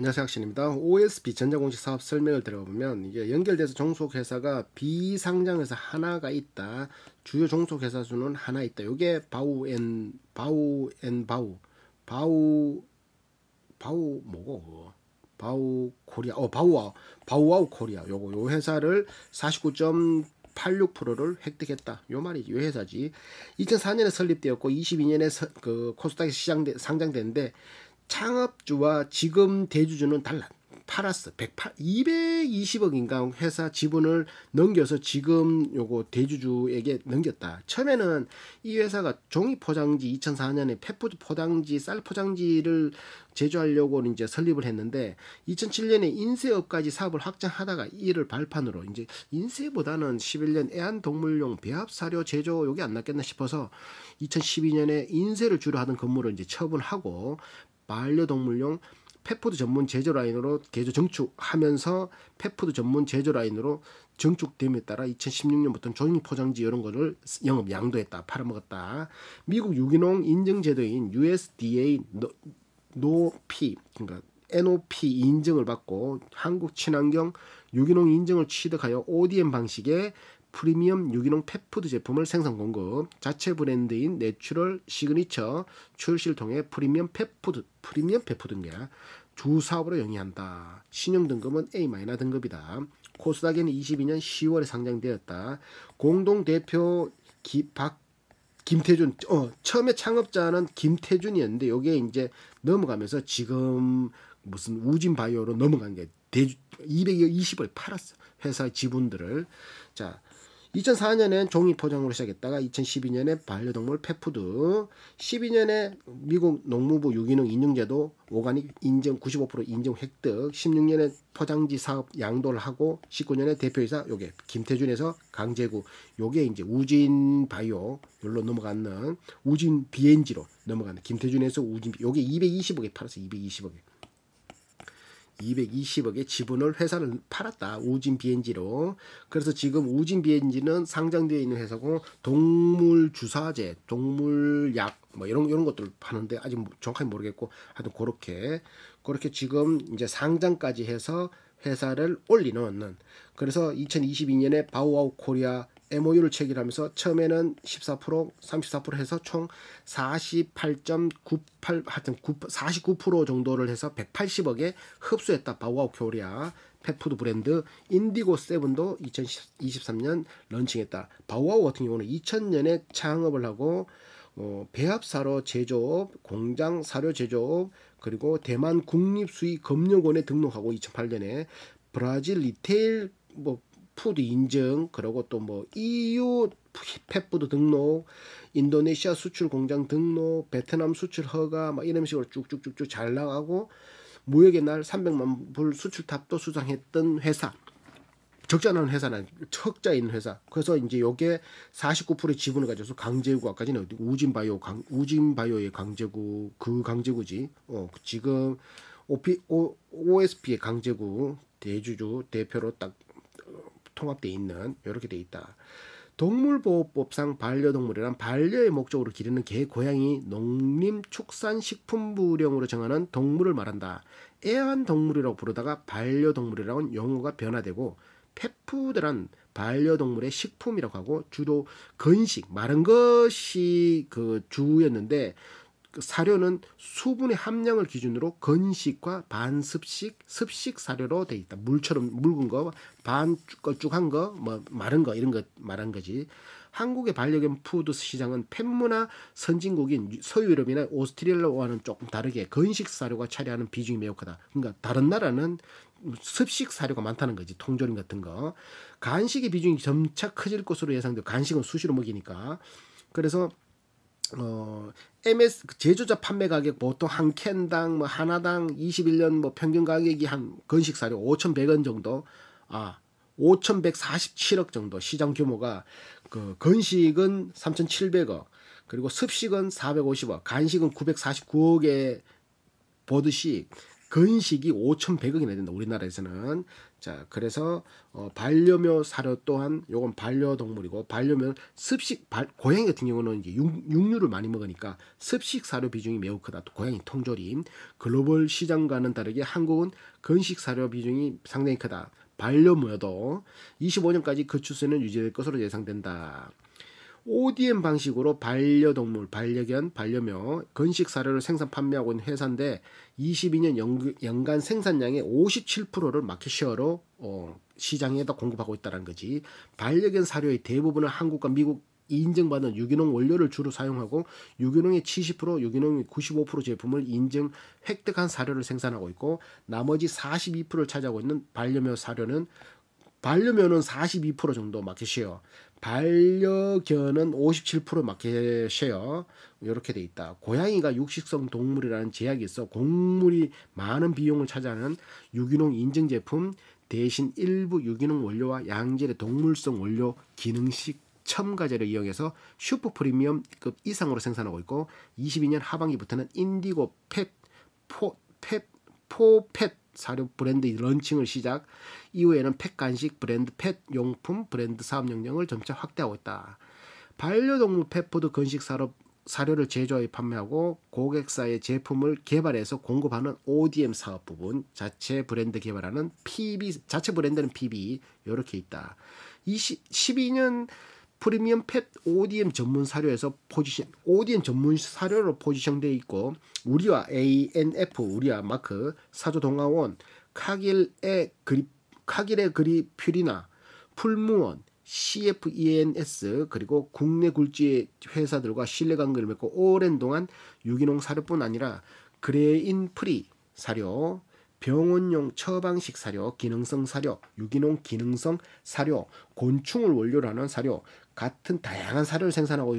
안녕하세요 학신입니다. OSB 전자공식 사업 설명을 들어보면 이게 연결돼서 종속회사가 비상장회사 하나가 있다. 주요 종속회사 수는 하나 있다. 요게 바우앤바우앤 바우 바우 바우 뭐고 바우 코리아 어바우아 바우아우 코리아 요거 요 회사를 49. 86%를 획득했다. 요 말이지. 요 회사지. 2004년에 설립되었고 22년에 서, 그 코스닥에 시장 상장는데 창업주와 지금 대주주는 달라. 팔았어. 108, 220억인가 회사 지분을 넘겨서 지금 요거 대주주에게 넘겼다. 처음에는 이 회사가 종이 포장지 2004년에 페푸드 포장지, 쌀 포장지를 제조하려고 이제 설립을 했는데 2007년에 인쇄업까지 사업을 확장하다가 이를 발판으로 이제 인쇄보다는 11년 애완동물용 배합사료 제조 요게 안 낫겠나 싶어서 2012년에 인쇄를 주로 하던 건물을 이제 처분하고 반려동물용 펫푸드 전문 제조 라인으로 개조 정축하면서 펫푸드 전문 제조 라인으로 정축됨에 따라 2016년부터 종이 포장지 이런 거를 영업 양도했다 팔아먹었다 미국 유기농 인증 제도인 USDA NOP 그러니까 NOP 인증을 받고 한국 친환경 유기농 인증을 취득하여 ODM 방식의 프리미엄 유기농 펫푸드 제품을 생산 공급, 자체 브랜드인 내추럴 시그니처 출시를 통해 프리미엄 펫푸드, 프리미엄 펫푸드냐, 주 사업으로 영위한다. 신용등급은 A- 등급이다. 코스닥에는 22년 10월에 상장되었다. 공동대표 기, 박, 김태준, 어, 처음에 창업자는 김태준이었는데, 요게 이제 넘어가면서 지금 무슨 우진바이오로 넘어간 게, 대주, 220을 팔았어. 회사 지분들을. 자, 2004년엔 종이 포장으로 시작했다가 2012년에 반려동물 펫푸드, 12년에 미국 농무부 유기농 인증제도 오가닉 인증 95% 인증 획득, 16년에 포장지 사업 양도를 하고 19년에 대표이사 요게 김태준에서 강재구 요게 이제 우진 바이오 열로 넘어가는 우진 비엔지로 넘어가는 김태준에서 우진 요게 220억에 팔아서 220억에 220억의 지분을 회사를 팔았다. 우진 비엔지로. 그래서 지금 우진 비엔지는 상장되어 있는 회사고 동물 주사제, 동물 약뭐 이런 이런 것들을 파는데 아직 뭐 정확히 모르겠고 하여튼 그렇게 그렇게 지금 이제 상장까지 해서 회사를 올리는 그래서 2022년에 바우아우 코리아 MOU를 체결하면서 처음에는 14% 34% 해서 총48.98 하여튼 49% 정도를 해서 180억에 흡수했다. 바우아우 코리아 펫푸드 브랜드 인디고 세븐도 2023년 런칭했다. 바우아우 같은 경우는 2000년에 창업을 하고 어, 배합사로 제조업, 공장 사료 제조업, 그리고 대만 국립수의검역원에 등록하고 2008년에 브라질 리테일 뭐 푸드 인증, 그리고 또 뭐 EU 펫푸드 등록, 인도네시아 수출 공장 등록, 베트남 수출 허가, 막 이런 식으로 쭉쭉쭉쭉 잘 나가고 무역의 날 300만 불 수출탑도 수상했던 회사. 적자는 회사는 흑자 있는 회사. 그래서 이제 요게 49%의 지분을 가져서 강제구 아까지는 어디 우진바이오 강 우진바이오의 강제구 그 강제구지. 어 지금 OP, o, OSP의 강제구 대주주 대표로 딱 통합돼 있는 이렇게 돼 있다. 동물보호법상 반려동물이란 반려의 목적으로 기르는 개, 고양이, 농림축산식품부령으로 정하는 동물을 말한다. 애완동물이라고 부르다가 반려동물이라는 용어가 변화되고 펫푸드란 반려동물의 식품이라고 하고 주로 건식, 마른 것이 그 주였는데 그 사료는 수분의 함량을 기준으로 건식과 반습식, 습식 사료로 돼 있다. 물처럼 묽은 거, 반쭉쭉한 거, 뭐 마른 거 이런 거 말한 거지. 한국의 반려견 푸드 시장은 펫문화 선진국인 서유럽이나 오스트리아와는 조금 다르게 건식 사료가 차지하는 비중이 매우 크다. 그러니까 다른 나라는 습식 사료가 많다는 거지 통조림 같은 거 간식의 비중이 점차 커질 것으로 예상돼 간식은 수시로 먹이니까 그래서 어 MS 그 제조자 판매 가격 뭐 보통 한 캔당 뭐 하나당 21년 뭐 평균 가격이 한 건식 사료 5,100원 정도 아 5,147억 정도 시장 규모가 그 건식은 3,700억 그리고 습식은 450억 간식은 949억에 보듯이 건식이 5,100억이나 된다 우리나라에서는 자, 그래서 어, 반려묘 사료 또한 요건 반려동물이고 반려묘는 습식 바, 고양이 같은 경우는 이제 육, 육류를 많이 먹으니까 습식 사료 비중이 매우 크다. 또 고양이 통조림. 글로벌 시장과는 다르게 한국은 건식 사료 비중이 상당히 크다. 반려묘도 25년까지 그 추세는 유지될 것으로 예상된다. ODM 방식으로 반려동물, 반려견, 반려묘, 건식 사료를 생산 판매하고 있는 회사인데 22년 연, 간 생산량의 57%를 마켓쉐어로 어, 시장에다 공급하고 있다는 거지. 반려견 사료의 대부분은 한국과 미국 인증받은 유기농 원료를 주로 사용하고 유기농의 70%, 유기농의 95% 제품을 인증 획득한 사료를 생산하고 있고 나머지 42%를 차지하고 있는 반려묘 사료는 반려묘는 42% 정도 마켓쉐어, 반려견은 57% 마켓쉐어 이렇게 돼 있다. 고양이가 육식성 동물이라는 제약이 있어 곡물이 많은 비용을 차지하는 유기농 인증 제품 대신 일부 유기농 원료와 양질의 동물성 원료 기능식 첨가제를 이용해서 슈퍼 프리미엄급 이상으로 생산하고 있고 22년 하반기부터는 인디고 펫, 포, 펫, 포펫 사료 브랜드 런칭을 시작 이후에는 팩 간식 브랜드 펫 용품 브랜드 사업 영역을 점차 확대하고 있다. 반려동물 펫푸드 건식 산업 사료를 제조하여 판매하고 고객사의 제품을 개발해서 공급하는 ODM 사업 부분, 자체 브랜드 개발하는 PB, 자체 브랜드는 PB 이렇게 있다. 20, 12년 프리미엄 펫 ODM 전문 사료에서 포지션 ODM 전문 사료로 포지션되어 있고 우리와 ANF 우리와 마크 사조 동아원 카길의 그리 카길의 그리 퓨리나 풀무원 CFENS 그리고 국내 굴지 회사들과 신뢰관계를 맺고 오랜 동안 유기농 사료뿐 아니라 그레인 프리 사료 병원용 처방식 사료, 기능성 사료, 유기농 기능성 사료, 곤충을 원료로 하는 사료, 같은 다양한 사료를 생산하고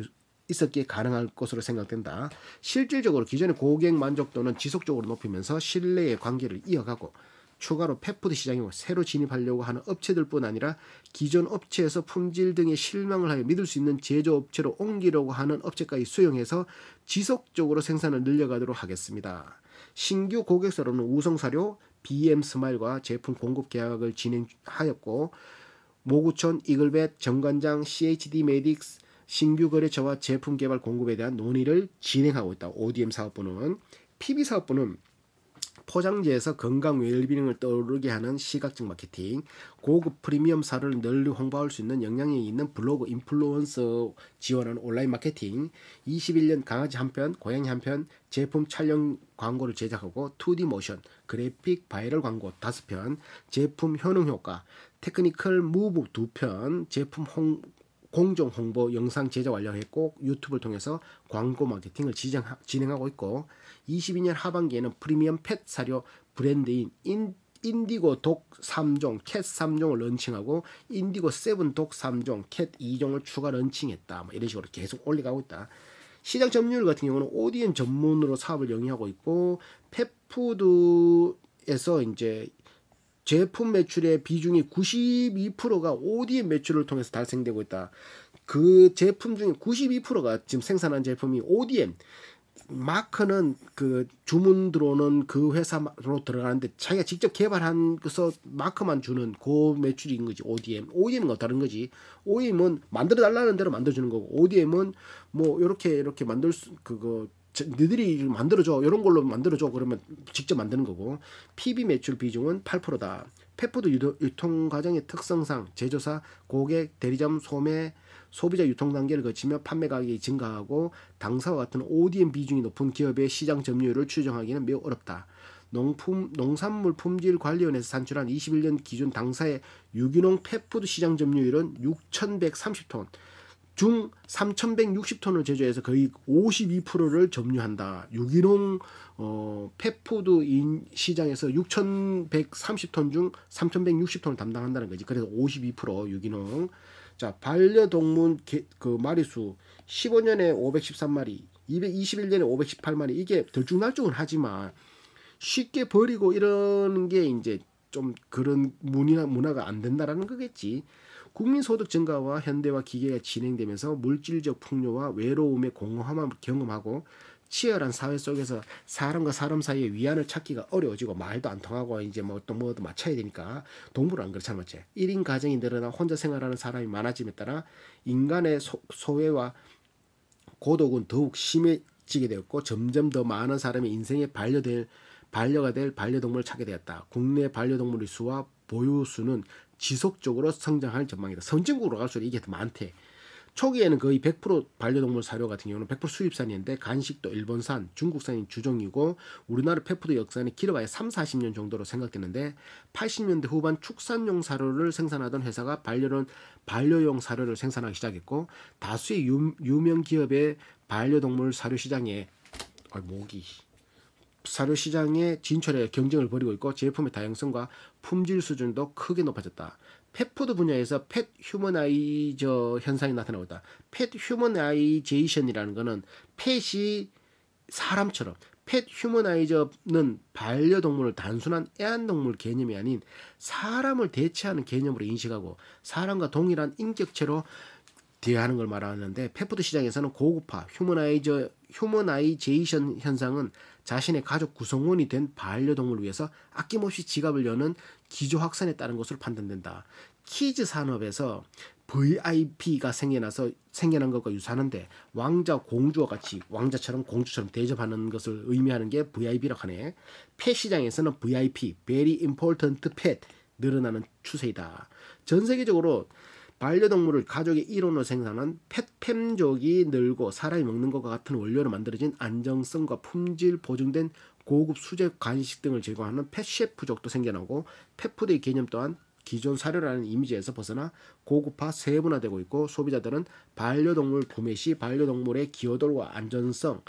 있었기에 가능할 것으로 생각된다. 실질적으로 기존의 고객 만족도는 지속적으로 높이면서 신뢰의 관계를 이어가고 추가로 펫푸드 시장에 뭐 새로 진입하려고 하는 업체들뿐 아니라 기존 업체에서 품질 등의 실망을 하여 믿을 수 있는 제조업체로 옮기려고 하는 업체까지 수용해서 지속적으로 생산을 늘려가도록 하겠습니다. 신규 고객사로는 우성사료, BM 스마일과 제품 공급 계약을 진행하였고 모구촌 이글벳 정관장 CHD 메딕스 신규 거래처와 제품 개발 공급에 대한 논의를 진행하고 있다. ODM 사업부는 PB 사업부는 포장지에서 건강 웰빙을 떠오르게 하는 시각적 마케팅, 고급 프리미엄 사를 널리 홍보할 수 있는 영향이 있는 블로그 인플루언서 지원하는 온라인 마케팅, 21년 강아지 한편, 고양이 한 편 제품 촬영 광고를 제작하고 2D 모션, 그래픽 바이럴 광고 5편, 제품 효능 효과, 테크니컬 무브 두편 제품 홍, 공정 홍보 영상 제작 완료했고 유튜브를 통해서 광고 마케팅을 지정, 진행하고 있고 22년 하반기에는 프리미엄 펫 사료 브랜드인 인, 인디고 독 3종, 캣 3종을 런칭하고 인디고 세븐 독 3종, 캣 2종을 추가 런칭했다. 뭐 이런 식으로 계속 올리가고 있다. 시장 점유율 같은 경우는 ODM 전문으로 사업을 영위하고 있고 펫푸드에서 이제 제품 매출의 비중이 92%가 ODM 매출을 통해서 달성되고 있다. 그 제품 중에 92%가 지금 생산한 제품이 ODM 마크는 그 주문 들어오는 그 회사로 들어가는데 자기가 직접 개발한 그래서 마크만 주는 그 매출인 거지 ODM o d m 은 다른 거지 ODM은 만들어 달라는 대로 만들어 주는 거고 ODM은 뭐 이렇게 이렇게 만들 수 그거 너희들이 만들어줘 이런 걸로 만들어줘 그러면 직접 만드는 거고 PB 매출 비중은 8%다. 페푸드 유통 과정의 특성상 제조사, 고객, 대리점, 소매, 소비자 유통 단계를 거치며 판매 가격이 증가하고 당사와 같은 ODM 비중이 높은 기업의 시장 점유율을 추정하기는 매우 어렵다. 농품 농산물 품질 관리원에서 산출한 21년 기준 당사의 유기농 페푸드 시장 점유율은 6,130톤, 중 3,160톤을 제조해서 거의 52%를 점유한다. 유기농 어, 펫푸드 시장에서 6,130톤 중 3,160톤을 담당한다는 거지. 그래서 52% 유기농. 자, 반려동물 개, 그 마리수 15년에 513마리, 221년에 518마리. 이게 들쭉날쭉은 하지만 쉽게 버리고 이런게 이제 좀 그런 문이 문화가 안 된다라는 거겠지. 국민소득 증가와 현대화 기계가 진행되면서 물질적 풍요와 외로움의 공허함을 경험하고 치열한 사회 속에서 사람과 사람 사이의 위안을 찾기가 어려워지고 말도 안 통하고 이제 뭐 또 뭐도 맞춰야 되니까 동물은 안 그렇잖아 맞지? 1인 가정이 늘어나 혼자 생활하는 사람이 많아짐에 따라 인간의 소, 소외와 고독은 더욱 심해지게 되었고 점점 더 많은 사람이 인생에 반려될 반려가 될 반려동물을 찾게 되었다. 국내 반려동물의 수와 보유수는 지속적으로 성장할 전망이다. 선진국으로 갈수록 이게 더 많대. 초기에는 거의 100% 반려동물 사료 같은 경우는 100% 수입산인데 간식도 일본산, 중국산이 주종이고 우리나라 페푸드 역사는 길어봐야 3, 40년 정도로 생각되는데 80년대 후반 축산용 사료를 생산하던 회사가 반려는 반려용 사료를 생산하기 시작했고 다수의 유, 유명 기업의 반려동물 사료 시장에 아, 모기 사료 시장에 진출해 경쟁을 벌이고 있고 제품의 다양성과 품질 수준도 크게 높아졌다. 펫푸드 분야에서 펫 휴머나이저 현상이 나타나고 있다. 펫 휴머나이제이션이라는 것은 펫이 사람처럼 펫 휴머나이저는 반려동물을 단순한 애완동물 개념이 아닌 사람을 대체하는 개념으로 인식하고 사람과 동일한 인격체로 대하는 걸 말하는데 펫푸드 시장에서는 고급화 휴머나이저 휴머나이제이션 현상은 자신의 가족 구성원이 된 반려동물을 위해서 아낌없이 지갑을 여는 기조 확산에 따른 것으로 판단된다. 키즈 산업에서 VIP가 생겨나서 생겨난 것과 유사하데 왕자 공주와 같이 왕자처럼 공주처럼 대접하는 것을 의미하는 게 VIP라고 하네. 펫 시장에서는 VIP, Very Important Pet 늘어나는 추세이다. 전 세계적으로 반려동물을 가족의 일원으로 생산한 펫팸족이 늘고 사람이 먹는 것과 같은 원료로 만들어진 안정성과 품질 보증된 고급 수제 간식 등을 제공하는 펫셰프족도 생겨나고 펫푸드의 개념 또한 기존 사료라는 이미지에서 벗어나 고급화 세분화되고 있고 소비자들은 반려동물 구매 시 반려동물의 기여도와 안전성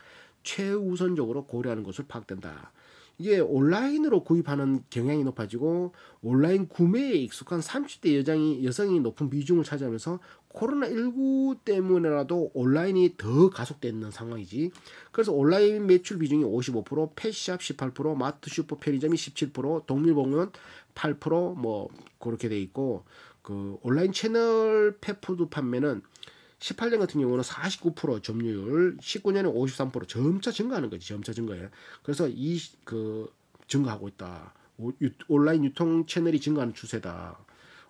최우선적으로 고려하는 것으로 파악된다. 이게 온라인으로 구입하는 경향이 높아지고 온라인 구매에 익숙한 30대 여장이, 여성이 높은 비중을 차지하면서 코로나19 때문에라도 온라인이 더 가속되는 상황이지. 그래서 온라인 매출 비중이 55%, 펫샵 18%, 마트 슈퍼 편의점이 17%, 동물복원 8%뭐 그렇게 돼 있고 그 온라인 채널 펫푸드 판매는 18년 같은 경우는 49% 점유율, 19년에 53% 점차 증가하는 거지. 점차 증가해. 그래서 이 그 증가하고 있다. 오, 유, 온라인 유통 채널이 증가하는 추세다.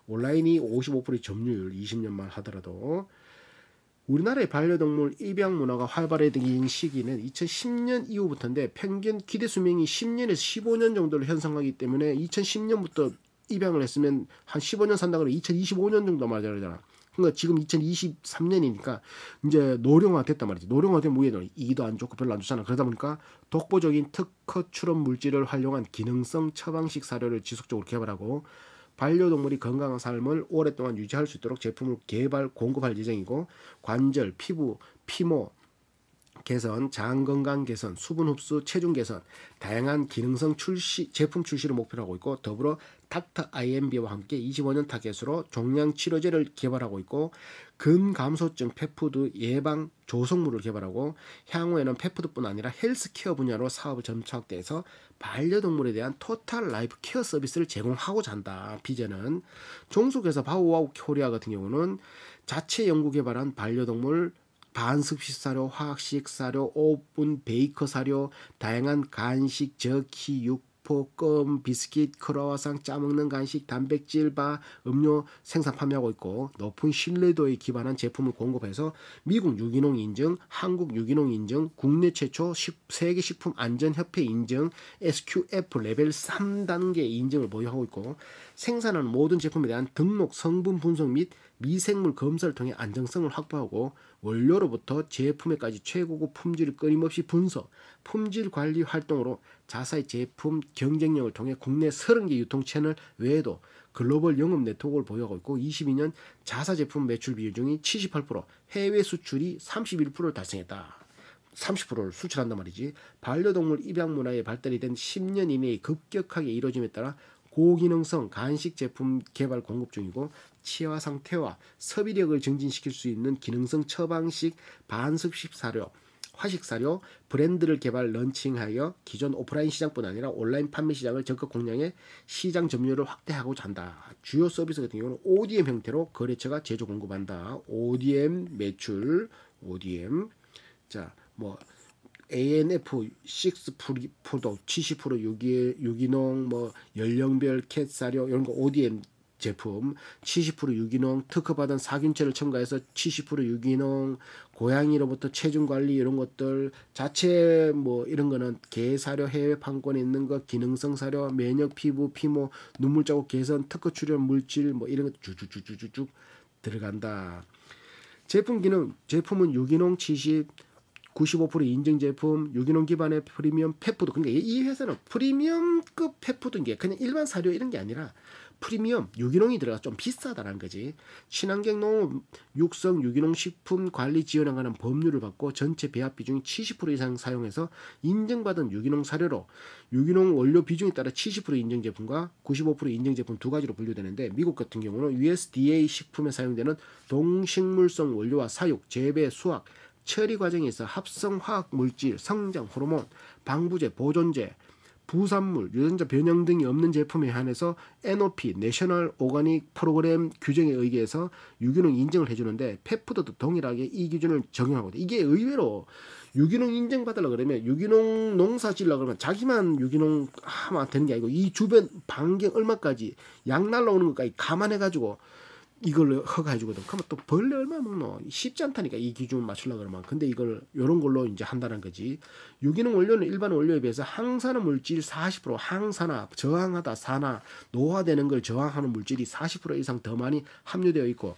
온라인이 55%의 점유율 20년만 하더라도 우리나라의 반려동물 입양 문화가 활발해진 시기는 2010년 이후부터인데 평균 기대 수명이 10년에서 15년 정도를 현상하기 때문에 2010년부터 입양을 했으면 한 15년 산다 그러면 2025년 정도 맞아야 되잖아. 그러니까 지금 2023년이니까 이제 노령화 됐단 말이지. 노령화된 무예는 이도 안 좋고 별로 안 좋잖아. 그러다 보니까 독보적인 특허 출원 물질을 활용한 기능성 처방식 사료를 지속적으로 개발하고 반려동물이 건강한 삶을 오랫동안 유지할 수 있도록 제품을 개발 공급할 예정이고 관절, 피부, 피모, 개선, 장 건강 개선, 수분 흡수, 체중 개선, 다양한 기능성 출시 제품 출시를 목표로 하고 있고 더불어 닥터 IMB와 함께 25년 타겟으로 종양 치료제를 개발하고 있고 금 감소증 페푸드 예방 조성물을 개발하고 향후에는 페푸드뿐 아니라 헬스케어 분야로 사업을 점차 확대해서 반려동물에 대한 토탈 라이프 케어 서비스를 제공하고자 한다. 비제는 종속에서 바오와우 코리아 같은 경우는 자체 연구 개발한 반려동물 반습 식사료, 화학식 사료, 오븐 베이커 사료, 다양한 간식, 저키, 육포, 껌, 비스킷, 크로와상, 짜먹는 간식, 단백질, 바, 음료 생산 판매하고 있고 높은 신뢰도에 기반한 제품을 공급해서 미국 유기농 인증, 한국 유기농 인증, 국내 최초 세계식품안전협회 인증, SQF 레벨 3단계 인증을 보유하고 있고 생산하는 모든 제품에 대한 등록 성분 분석 및 미생물 검사를 통해 안정성을 확보하고 원료로부터 제품에까지 최고급 품질을 끊임없이 분석, 품질 관리 활동으로 자사의 제품 경쟁력을 통해 국내 30개 유통 채널 외에도 글로벌 영업 네트워크를 보유하고 있고 22년 자사 제품 매출 비율 중이 78%, 해외 수출이 31%를 달성했다. 30%를 수출한단 말이지. 반려동물 입양 문화의 발달이 된 10년 이내에 급격하게 이뤄짐에 따라 고기능성 간식 제품 개발 공급 중이고 치아 상태와 섭이력을 증진시킬 수 있는 기능성 처방식 반습식 사료, 화식 사료 브랜드를 개발 런칭하여 기존 오프라인 시장뿐 아니라 온라인 판매 시장을 적극 공략해 시장 점유율을 확대하고자 한다. 주요 서비스 같은 경우는 ODM 형태로 거래처가 제조 공급한다. ODM 매출, ODM 자, 뭐 ANF 6% 포도, 70% 유기, 유기농, 뭐 연령별 캣 사료 이런 거 ODM 제품 70% 유기농 특허받은 사균체를 첨가해서 70% 유기농 고양이로부터 체중 관리 이런 것들 자체 뭐 이런 거는 개 사료 해외 판권에 있는 거 기능성 사료 면역 피부 피모 눈물 자국 개선 특허 출연 물질 뭐 이런 거 쭉쭉쭉쭉쭉 들어간다. 제품 기능 제품은 유기농 70 95% 인증 제품, 유기농 기반의 프리미엄 펫푸드. 그러니까 이 회사는 프리미엄급 펫푸드인 게 그냥 일반 사료 이런 게 아니라 프리미엄 유기농이 들어가 서좀 비싸다는 거지. 친환경 농업 육성 유기농 식품 관리 지원에 관한 법률을 받고 전체 배합 비중이 70% 이상 사용해서 인증받은 유기농 사료로 유기농 원료 비중에 따라 70% 인증 제품과 95% 인증 제품 두 가지로 분류되는데 미국 같은 경우는 USDA 식품에 사용되는 동식물성 원료와 사육, 재배, 수확, 처리 과정에서 합성 화학 물질, 성장 호르몬, 방부제, 보존제, 부산물, 유전자 변형 등이 없는 제품에 한해서 NOP, 내셔널 오가닉 프로그램 규정에 의해서 유기농 인증을 해주는데 페푸드도 동일하게 이 기준을 적용하고 이게 의외로 유기농 인증 받으려고 그러면 유기농 농사 지으려고 그러면 자기만 유기농 하면 되는 게 아니고 이 주변 반경 얼마까지 양 날라오는 것까지 감안해가지고 이걸 허가해주거든. 그러면 또 벌레 얼마 먹노? 뭐 쉽지 않다니까 이 기준 맞추려 고 그러면. 근데 이걸 요런 걸로 이제 한다는 거지. 유기농 원료는 일반 원료에 비해서 항산화 물질 40% 항산화 저항하다 산화 노화되는 걸 저항하는 물질이 40% 이상 더 많이 함유되어 있고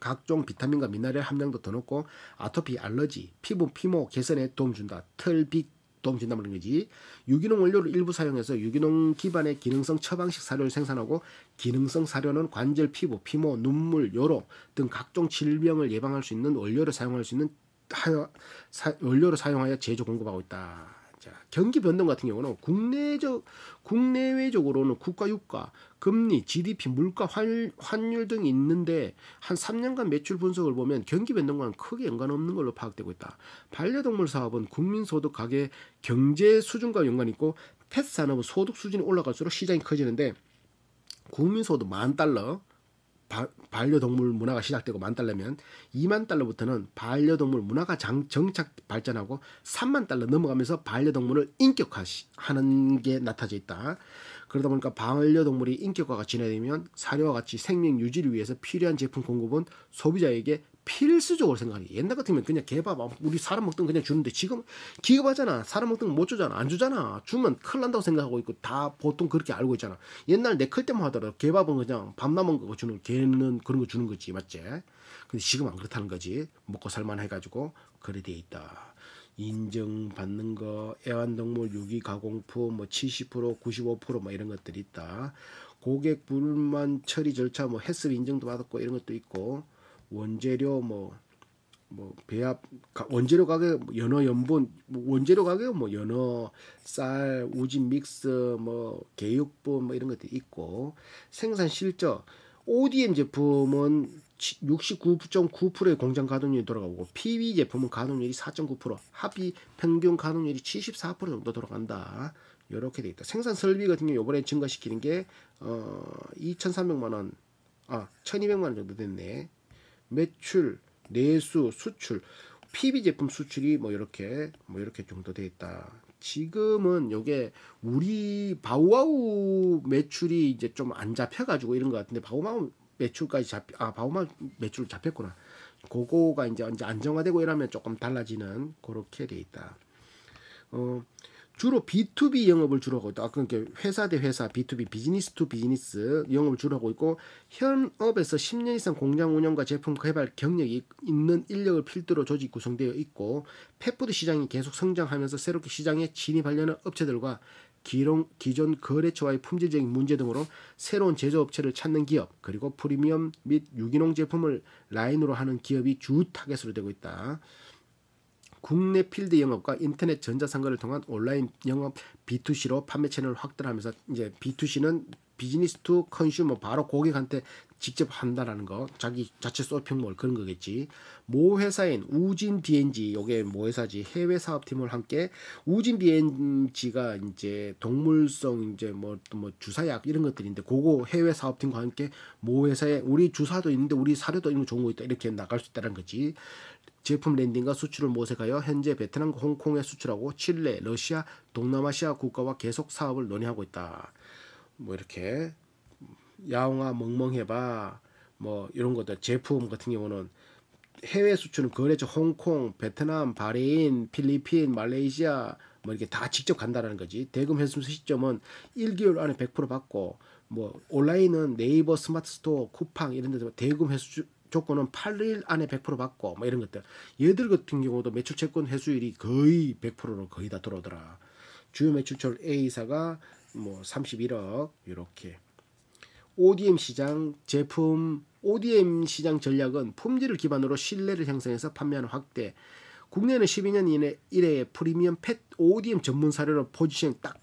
각종 비타민과 미네랄 함량도 더 높고 아토피, 알러지, 피부 피모 개선에 도움 준다. 털, 빛, 도움 준다는 거지. 유기농 원료를 일부 사용해서 유기농 기반의 기능성 처방식 사료를 생산하고 기능성 사료는 관절, 피부, 피모, 눈물, 요로 등 각종 질병을 예방할 수 있는 원료를 사용할 수 있는 하여, 사, 원료를 사용하여 제조 공급하고 있다. 자, 경기 변동 같은 경우는 국내적 국내외적으로는 국가 유가, 금리, GDP, 물가 환율, 환율 등이 있는데 한 3년간 매출 분석을 보면 경기 변동과는 크게 연관 없는 걸로 파악되고 있다. 반려동물 사업은 국민 소득 가계 경제 수준과 연관 있고 펫 산업은 소득 수준이 올라갈수록 시장이 커지는데 국민 소득 만 달러 바, 반려동물 문화가 시작되고 만 달러면 2만 달러부터는 반려동물 문화가 장, 정착 발전하고 3만 달러 넘어가면서 반려동물을 인격화하는 게 나타져 있다. 그러다 보니까 반려동물이 인격화가 진행되면 사료와 같이 생명 유지를 위해서 필요한 제품 공급은 소비자에게 필수적으로 생각하는 게 옛날 같으면 그냥 개밥 아, 우리 사람 먹던 그냥 주는데 지금 기업하잖아 사람 먹던 못 주잖아 안 주잖아 주면 큰일 난다고 생각하고 있고 다 보통 그렇게 알고 있잖아 옛날 내 클 때만 하더라도 개밥은 그냥 밥 남은 거 주는 개는 그런 거 주는 거지 맞지 근데 지금 안 그렇다는 거지 먹고 살만 해가지고 그래 돼 있다 인정받는 거 애완동물 유기 가공품 뭐70% 95%뭐 뭐 이런 것들이 있다 고객 불만 처리 절차 뭐 헬스 인정도 받았고 이런 것도 있고 원재료 뭐, 뭐 배합 원재료 가격 뭐, 연어 연분 뭐, 원재료 가격 뭐 연어 쌀 우진 믹스 뭐 개육분 뭐 이런 것들이 있고 생산 실적 ODM 제품은 69.9%의 공장 가동률이 돌아가고 PB 제품은 가동률이 4.9% 합이 평균 가동률이 74% 정도 돌아간다. 이렇게 돼 있다. 생산 설비 같은 경우 이번에 증가시키는 게 어, 2,300만 원, 아 1,200만 원 정도 됐네. 매출, 내수, 수출, PB 제품 수출이 뭐 이렇게 뭐 이렇게 정도 돼 있다. 지금은 요게 우리 바우와우 매출이 이제 좀 안 잡혀 가지고 이런 것 같은데 바우마우 매출까지 잡 아, 바우마 매출 잡혔구나. 그거가 이제 이제 안정화되고 이러면 조금 달라지는 그렇게 돼 있다. 어, 주로 B2B 영업을 주로 하고 있다. 그러니까 회사 대 회사, B2B 비즈니스 투 비즈니스 영업을 주로 하고 있고 현업에서 10년 이상 공장 운영과 제품 개발 경력이 있는 인력을 필두로 조직 구성되어 있고 펫푸드 시장이 계속 성장하면서 새롭게 시장에 진입하려는 업체들과 기롱, 기존 거래처와의 품질적인 문제 등으로 새로운 제조업체를 찾는 기업 그리고 프리미엄 및 유기농 제품을 라인으로 하는 기업이 주 타겟으로 되고 있다. 국내 필드 영업과 인터넷 전자상거래를 통한 온라인 영업 B2C로 판매 채널을 확대하면서 이제 B2C는 비즈니스 투 컨슈머 바로 고객한테 직접 한다라는 거 자기 자체 쇼핑몰 그런 거겠지 모 회사인 우진 비엔지 요게 모 회사지 해외 사업팀을 함께 우진 비엔지가 이제 동물성 이제 뭐뭐 뭐 주사약 이런 것들인데 그거 해외 사업팀과 함께 모 회사에 우리 주사도 있는데 우리 사료도 이런 거 좋은 거 있다 이렇게 나갈 수 있다는 거지 제품 랜딩과 수출을 모색하여 현재 베트남과 홍콩에 수출하고 칠레, 러시아, 동남아시아 국가와 계속 사업을 논의하고 있다. 뭐 이렇게 야옹아 멍멍해봐 뭐 이런 것들 제품 같은 경우는 해외 수출은 거래처 홍콩, 베트남, 바레인, 필리핀, 말레이시아 뭐 이렇게 다 직접 간다라는 거지. 대금 회수 시점은 1개월 안에 100% 받고 뭐 온라인은 네이버 스마트 스토어, 쿠팡 이런 데서 대금 회수 조건은 8일 안에 100% 받고 뭐 이런 것들. 얘들 같은 경우도 매출 채권 회수율이 거의 100%로 거의 다 들어오더라. 주요 매출처 A사가 뭐 31억 이렇게. ODM 시장 제품 ODM 시장 전략은 품질을 기반으로 신뢰를 형성해서 판매하는 확대. 국내는 12년 이내 이회 프리미엄 펫 ODM 전문 사례로 포지션 딱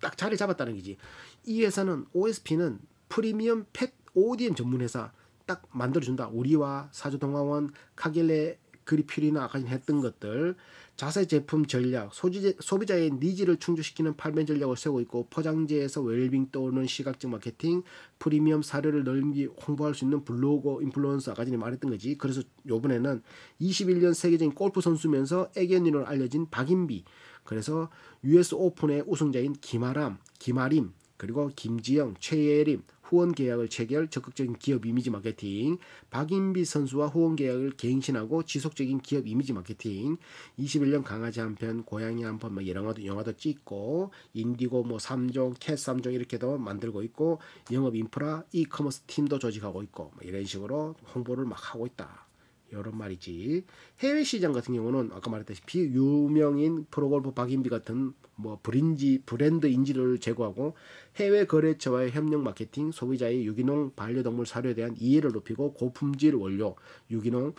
딱 자리 잡았다는 거지. 이 회사는 OSP는 프리미엄 펫 ODM 전문 회사 딱 만들어준다. 우리와 사주동화원, 카겔레 그리필이나 아까 했던 것들, 자세 제품 전략, 소지, 소비자의 니즈를 충족시키는 팔매 전략을 세우고 있고 포장지에서 웰빙 또는 시각적 마케팅, 프리미엄 사료를 넓히 홍보할 수 있는 블로거 인플루언서 아까 전에 말했던 거지. 그래서 요번에는 21년 세계적인 골프 선수면서 애견인으로 알려진 박인비, 그래서 US 오픈의 우승자인 김아람, 김아림, 그리고 김지영, 최예림, 후원 계약을 체결, 적극적인 기업 이미지 마케팅, 박인비 선수와 후원 계약을 갱신하고 지속적인 기업 이미지 마케팅, 21년 강아지 한 편, 고양이 한 편, 뭐 영화도, 영화도 찍고, 인디고 뭐 3종, 캣 3종 이렇게도 만들고 있고, 영업 인프라, 이커머스 팀도 조직하고 있고, 뭐 이런 식으로 홍보를 막 하고 있다. 여러 말이지. 해외 시장 같은 경우는 아까 말했다시피 유명인 프로골프 박인비 같은 뭐 브린지 브랜드 인지를 제고하고 해외 거래처와의 협력 마케팅, 소비자의 유기농 반려동물 사료에 대한 이해를 높이고 고품질 원료, 유기농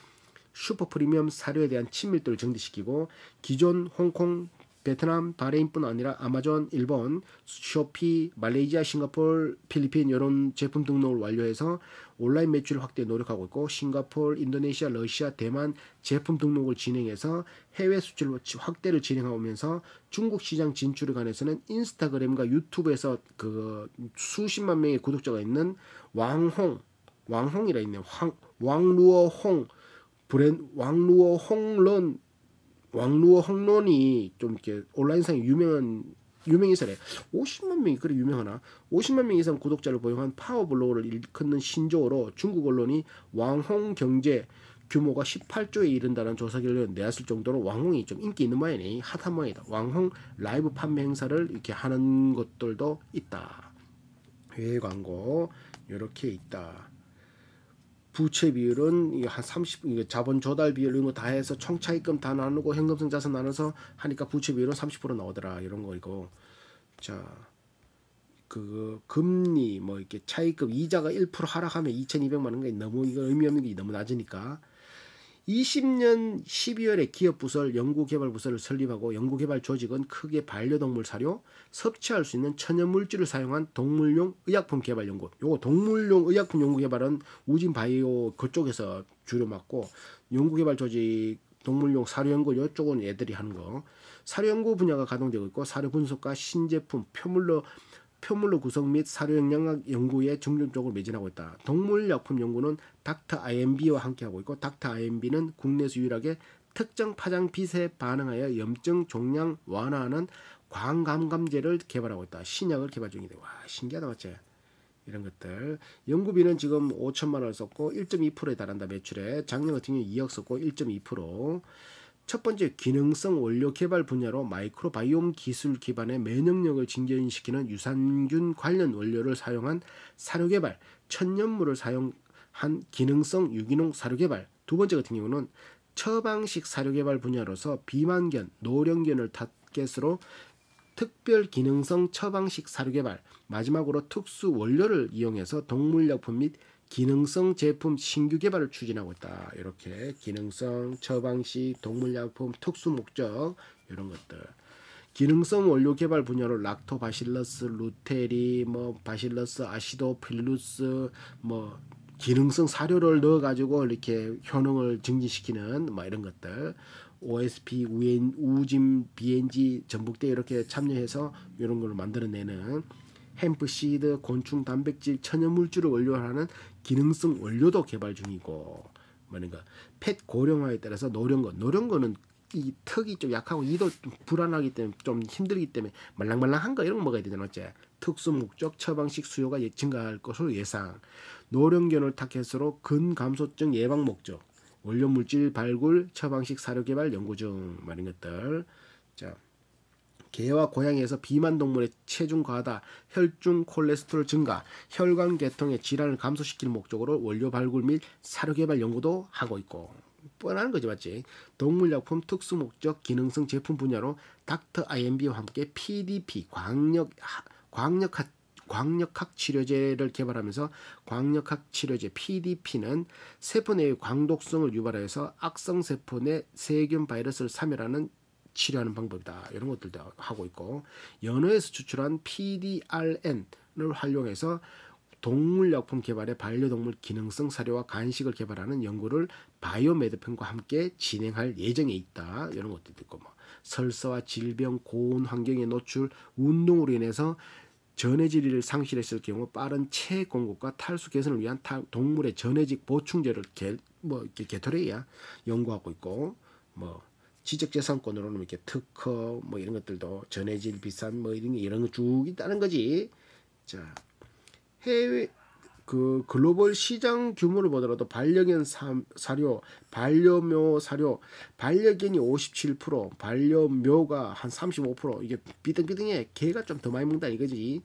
슈퍼 프리미엄 사료에 대한 친밀도를 증대시키고 기존 홍콩 베트남, 바레인뿐 아니라 아마존, 일본, 쇼피, 말레이시아, 싱가폴, 필리핀 이런 제품 등록을 완료해서 온라인 매출 확대에 노력하고 있고 싱가폴, 인도네시아, 러시아, 대만 제품 등록을 진행해서 해외 수출 확대를 진행하면서 중국 시장 진출에 관해서는 인스타그램과 유튜브에서 그 수십만 명의 구독자가 있는 왕홍, 왕홍이라 있네요. 왕, 왕루어홍 브랜 왕루어 홍런 왕루어 헝론이 좀 이렇게 온라인상에 유명한 유명인사래 50만 명이 그래 유명하나 50만 명 이상 구독자를 보유한 파워블로그를 일컫는 신조어로 중국 언론이 왕홍 경제 규모가 18조에 이른다는 조사 결론을 내었을 정도로 왕홍이 좀 인기 있는 모양이네 핫한 모양이다 왕홍 라이브 판매 행사를 이렇게 하는 것들도 있다 해외 광고 이렇게 있다 부채 비율은 한 30, 자본 조달 비율 이런 거 다 해서 총 차익금 다 나누고 현금성 자산 나눠서 하니까 부채 비율은 30% 나오더라 이런 거이고 자. 그 금리 뭐 이렇게 차익금 이자가 1% 하락하면 2,200만 원가 너무 이거 의미 없는 게 너무 낮으니까 20년 12월에 기업부설, 연구개발부서를 설립하고 연구개발조직은 크게 반려동물 사료, 섭취할 수 있는 천연물질을 사용한 동물용 의약품 개발 연구. 요거 동물용 의약품 연구개발은 우진바이오 그쪽에서 주로 맡고 연구개발조직 동물용 사료연구 요쪽은 애들이 하는 거. 사료연구 분야가 가동되고 있고 사료 분석과 신제품, 표물로 표물로 구성 및 사료영양학 연구에 중점적으로 매진하고 있다. 동물약품 연구는 닥터 IMB와 함께하고 있고 닥터 IMB는 국내에서 유일하게 특정 파장 빛에 반응하여 염증 종양 완화하는 광감감제를 개발하고 있다. 신약을 개발 중이다. 와 신기하다 맞지? 이런 것들 연구비는 지금 5천만 원을 썼고 1.2%에 달한다 매출에 작년 같은 경우 2억 썼고 1.2%첫 번째 기능성 원료 개발 분야로 마이크로바이옴 기술 기반의 면역력을 증진시키는 유산균 관련 원료를 사용한 사료 개발, 천연물을 사용한 기능성 유기농 사료 개발. 두 번째 같은 경우는 처방식 사료 개발 분야로서 비만견, 노령견을 타겟으로 특별 기능성 처방식 사료 개발, 마지막으로 특수 원료를 이용해서 동물약품 및 기능성 제품 신규 개발을 추진하고 있다. 이렇게 기능성, 처방식, 동물약품, 특수 목적 이런 것들. 기능성 원료 개발 분야로 락토바실러스, 루테리, 뭐 바실러스, 아시도필루스, 뭐 기능성 사료를 넣어가지고 이렇게 효능을 증진시키는 뭐 이런 것들. OSP, 우엔, 우진, BNG, 전북대 이렇게 참여해서 이런 걸 만들어내는 햄프시드, 곤충 단백질, 천연물질을 원료로 하는 기능성 원료도 개발 중이고 뭐니까 펫 고령화에 따라서 노령거 노령거는 이 턱이 좀 약하고 이도 좀 불안하기 때문에 좀 힘들기 때문에 말랑말랑한 거 이런 거 먹어야 되잖아 어째 특수 목적 처방식 수요가 예, 증가할 것으로 예상 노령견을 타겟으로 근감소증 예방 목적 원료물질 발굴 처방식 사료 개발 연구 중 많은 뭐 것들 자. 개와 고양이에서 비만 동물의 체중 과다, 혈중 콜레스테롤 증가, 혈관 계통의 질환을 감소시키는 목적으로 원료 발굴 및 사료 개발 연구도 하고 있고 뻔한 거지 맞지? 동물약품 특수 목적 기능성 제품 분야로 닥터 IMB와 함께 PDP 광역 광역학 광역학 치료제를 개발하면서 광역학 치료제 PDP는 세포 내의 광독성을 유발하여서 악성 세포 내 세균 바이러스를 사멸하는 치료하는 방법이다. 이런 것들도 하고 있고 연어에서 추출한 PDRN을 활용해서 동물약품 개발에 반려동물 기능성 사료와 간식을 개발하는 연구를 바이오메드펜과 함께 진행할 예정에 있다. 이런 것도 들 있고 뭐 설사와 질병, 고온 환경에 노출, 운동으로 인해서 전해질을 상실했을 경우 빠른 체 공급과 탈수 개선을 위한 동물의 전해질 보충제를 개, 뭐 이렇게 개토레이야 연구하고 있고 뭐 지적재산권으로는 뭐 이렇게 특허 뭐 이런 것들도 전해질 비싼 뭐 이런 게 이런 거쭉 있다는 거지. 자 해외 그 글로벌 시장 규모를 보더라도 반려견 사, 사료, 반려묘 사료, 반려견이 57%, 반려묘가 한35% 이게 비등비등해. 개가 좀 더 많이 먹는다 이거지.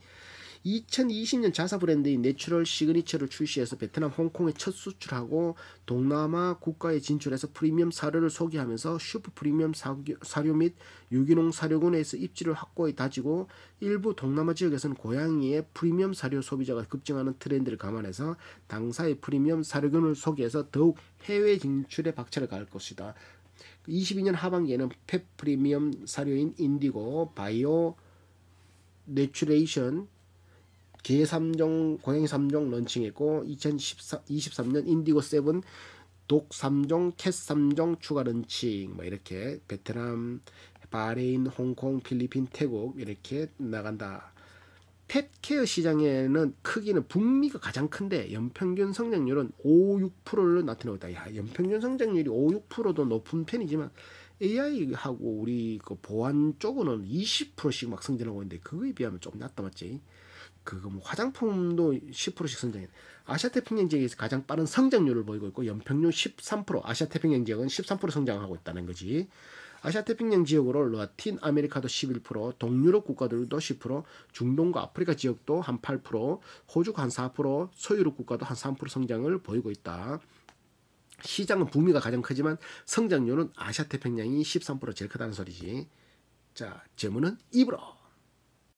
2020년 자사 브랜드인 내추럴 시그니처를 출시해서 베트남 홍콩에 첫 수출하고 동남아 국가에 진출해서 프리미엄 사료를 소개하면서 슈퍼 프리미엄 사료 및 유기농 사료군에서 입지를 확고히 다지고 일부 동남아 지역에서는 고양이의 프리미엄 사료 소비자가 급증하는 트렌드를 감안해서 당사의 프리미엄 사료군을 소개해서 더욱 해외 진출에 박차를 가할 것이다. 22년 하반기에는 펫 프리미엄 사료인 인디고, 바이오, 내추레이션, 개 3종, 고행이 3종 런칭했고 2023년 인디고 7, 독 3종, 캣 3종 추가 런칭 뭐 이렇게 베트남, 바레인, 홍콩, 필리핀, 태국 이렇게 나간다. 펫케어 시장에는 크기는 북미가 가장 큰데 연평균 성장률은 5, 6%를 나타내고 있다. 야, 연평균 성장률이 5, 6%도 높은 편이지만 AI하고 우리 그 보안 쪽은 20%씩 막 성장하고 있는데 그거에 비하면 좀 낮다 맞지? 그거 뭐 화장품도 10%씩 성장해. 아시아 태평양 지역에서 가장 빠른 성장률을 보이고 있고 연평균 13% 아시아 태평양 지역은 13% 성장하고 있다는 거지. 아시아 태평양 지역으로 라틴 아메리카도 11%, 동유럽 국가들도 10%, 중동과 아프리카 지역도 한 8%, 호주가 한 4%, 서유럽 국가도 한 3% 성장을 보이고 있다. 시장은 북미가 가장 크지만 성장률은 아시아 태평양이 13% 제일 크다는 소리지. 자, 재무는 입으로.